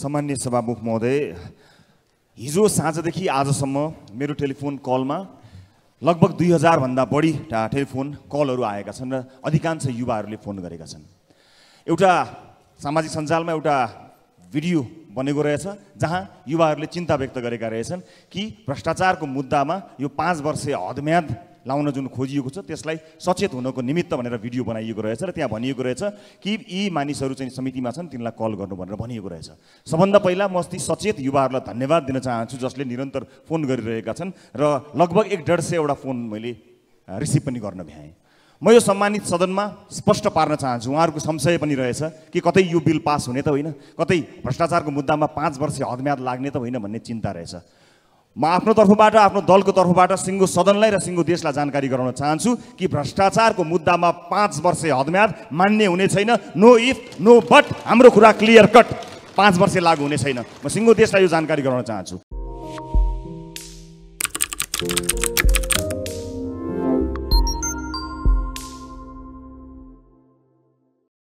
सामान्य सभामुख महोदय हिजो साँझदेखि आजसम्म मेरो टेलिफोन कलमा लगभग दुई हजारभन्दा बढी टेलिफोन कलहरू आएका छन् र अधिकांश युवाहरूले फोन गरेका छन् एउटा सामाजिक सञ्जालमा एउटा भिडियो बनेको रहेछ जहाँ युवाहरूले चिन्ता व्यक्त गरेका रहेछन् कि भ्रष्टाचारको मुद्दामा यो पाँच वर्ष हदम्याद लाउन जुन खोजिएको छ त्यसलाई सचेत हुनको निमित्त भनेर भिडियो बनाइएको रहेछ र त्यहाँ भनिएको रहेछ कि यी मानिसहरू चाहिँ समितिमा छन् तिनलाई कल गर्नु भनेर भनिएको रहेछ सबभन्दा पहिला म ती सचेत युवाहरूलाई धन्यवाद दिन चाहन्छु जसले निरन्तर फोन गरिरहेका छन् र लगभग एक डेढ सयवटा फोन मैले रिसिभ पनि गर्न भ्याएँ म यो सम्मानित सदनमा स्पष्ट पार्न चाहन्छु उहाँहरूको संशय पनि रहेछ कि कतै यो बिल पास हुने त होइन कतै भ्रष्टाचारको मुद्दामा पाँच वर्ष हदम्याद लाग्ने त होइन भन्ने चिन्ता रहेछ म आफ्नो तर्फबाट आफ्नो दलको तर्फबाट सिङ्गो सदनलाई र सिङ्गो देशलाई जानकारी गराउन चाहन्छु कि भ्रष्टाचारको मुद्दामा पाँच वर्ष हदम्याद मान्य हुने छैन नो इफ नो बट हाम्रो कुरा क्लियर कट पाँच वर्ष लागु हुने छैन म सिङ्गो देशलाई यो जानकारी गराउन चाहन्छु